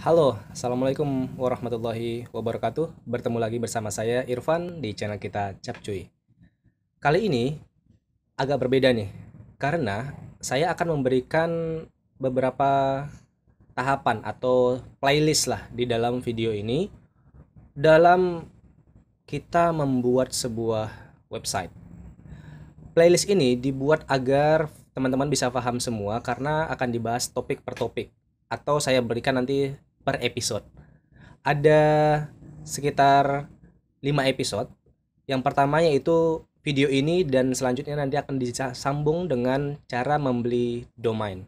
Halo, Assalamualaikum warahmatullahi wabarakatuh. Bertemu lagi bersama saya Irfan di channel kita Capcuy. Kali ini agak berbeda nih, karena saya akan memberikan beberapa tahapan atau playlist lah di dalam video ini dalam kita membuat sebuah website. Playlist ini dibuat agar teman-teman bisa paham semua karena akan dibahas topik per topik atau saya berikan nanti per episode. Ada sekitar 5 episode. Yang pertama yaitu video ini dan selanjutnya nanti akan disambung dengan cara membeli domain.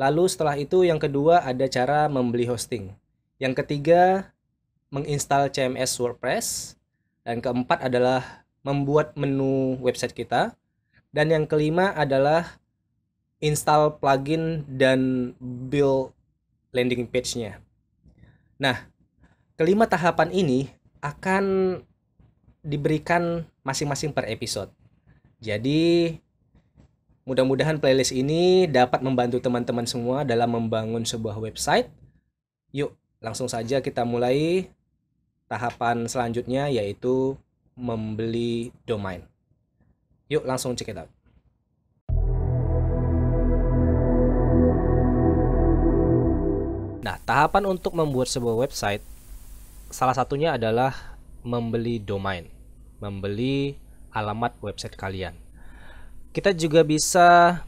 Lalu setelah itu yang kedua ada cara membeli hosting. Yang ketiga menginstal CMS WordPress dan keempat adalah membuat menu website kita dan yang kelima adalah install plugin dan build landing page-nya. Nah, kelima tahapan ini akan diberikan masing-masing per episode. Jadi, mudah-mudahan playlist ini dapat membantu teman-teman semua dalam membangun sebuah website. Yuk, langsung saja kita mulai tahapan selanjutnya yaitu membeli domain. Yuk, langsung check it out. Nah, tahapan untuk membuat sebuah website salah satunya adalah membeli domain, membeli alamat website kalian. Kita juga bisa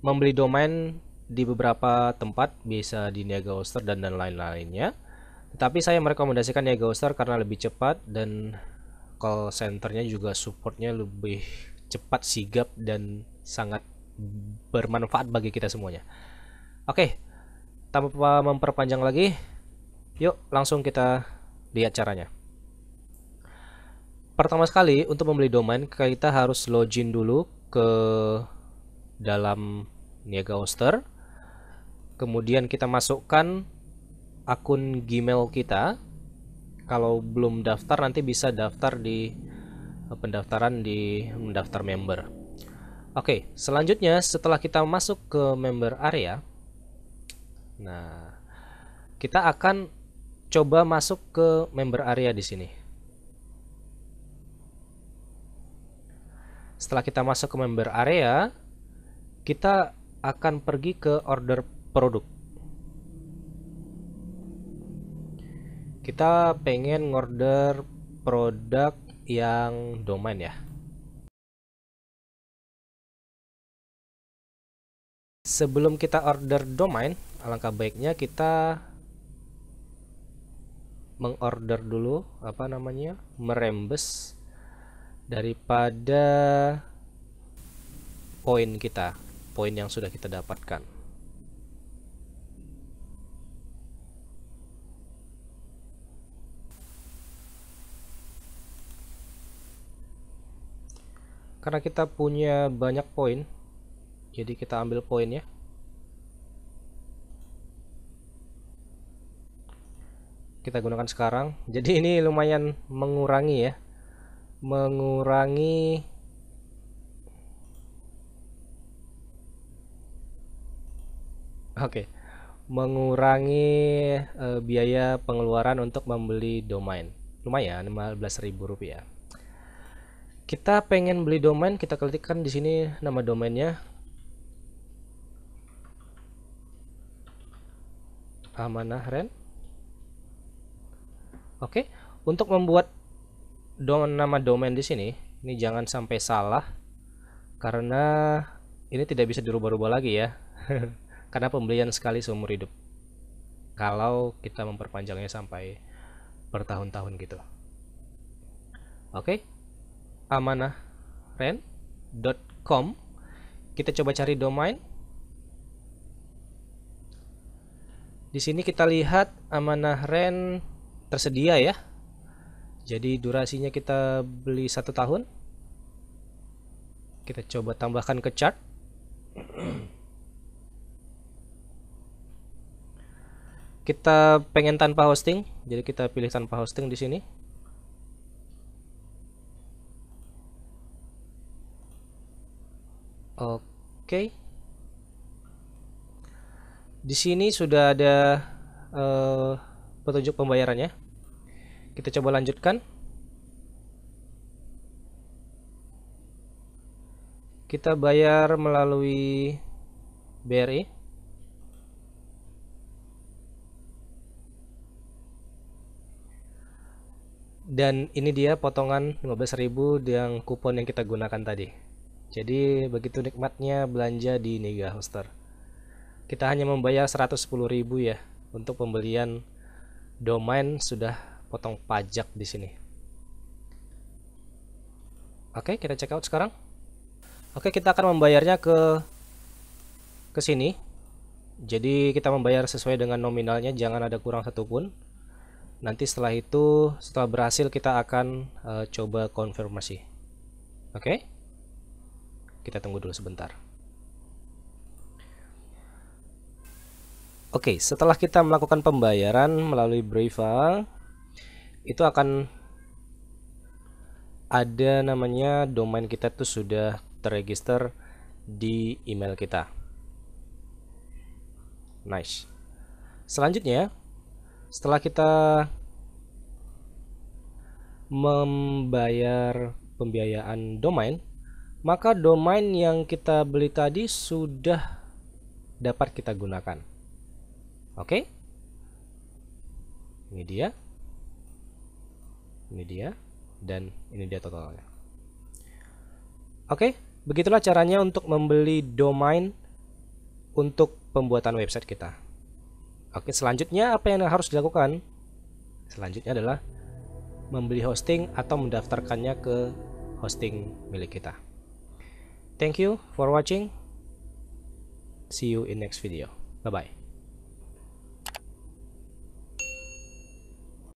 membeli domain di beberapa tempat, bisa di Niagoster dan dan lain-lainnya. Tetapi saya merekomendasikan Niagoster karena lebih cepat dan call centernya juga supportnya lebih cepat, sigap dan sangat bermanfaat bagi kita semuanya. Oke, okay, tanpa memperpanjang lagi, yuk langsung kita lihat caranya. Pertama sekali untuk membeli domain kita harus login dulu ke dalam Niaga Hoster. Kemudian kita masukkan akun Gmail kita. Kalau belum daftar nanti bisa daftar di eh, pendaftaran di mendaftar member. Oke, selanjutnya setelah kita masuk ke member area, Nah, kita akan coba masuk ke member area di sini. Setelah kita masuk ke member area, kita akan pergi ke order produk. Kita pengen order produk yang domain ya. Sebelum kita order domain, alangkah baiknya kita mengorder dulu apa namanya merembes daripada poin kita poin yang sudah kita dapatkan karena kita punya banyak poin jadi kita ambil poinnya kita gunakan sekarang jadi ini lumayan mengurangi ya mengurangi oke okay. mengurangi uh, biaya pengeluaran untuk membeli domain lumayan rp rupiah kita pengen beli domain kita ketikkan di sini nama domainnya amanah ren Oke, okay? untuk membuat dom nama domain di sini, ini jangan sampai salah karena ini tidak bisa dirubah-rubah lagi ya. karena pembelian sekali seumur hidup. Kalau kita memperpanjangnya sampai bertahun-tahun gitu. Oke. Okay? amanahren.com kita coba cari domain di sini kita lihat amanahren tersedia ya jadi durasinya kita beli satu tahun kita coba tambahkan ke chart kita pengen tanpa hosting jadi kita pilih tanpa hosting di sini oke di sini sudah ada uh, petunjuk pembayarannya kita coba lanjutkan. Kita bayar melalui BRI. dan ini dia potongan 15.000 yang kupon yang kita gunakan tadi jadi begitu nikmatnya belanja di Nega Hoster kita hanya membayar 110.000 ya untuk pembelian domain sudah potong pajak di sini. Oke, kita check out sekarang. Oke, kita akan membayarnya ke ke sini. Jadi kita membayar sesuai dengan nominalnya, jangan ada kurang satupun. Nanti setelah itu, setelah berhasil kita akan uh, coba konfirmasi. Oke? Kita tunggu dulu sebentar. Oke, setelah kita melakukan pembayaran melalui Brave itu akan ada namanya domain kita itu sudah terregister di email kita. Nice. Selanjutnya, setelah kita membayar pembiayaan domain, maka domain yang kita beli tadi sudah dapat kita gunakan. Oke? Okay? Ini dia ini dia dan ini dia totalnya oke begitulah caranya untuk membeli domain untuk pembuatan website kita oke selanjutnya apa yang harus dilakukan selanjutnya adalah membeli hosting atau mendaftarkannya ke hosting milik kita thank you for watching see you in next video bye bye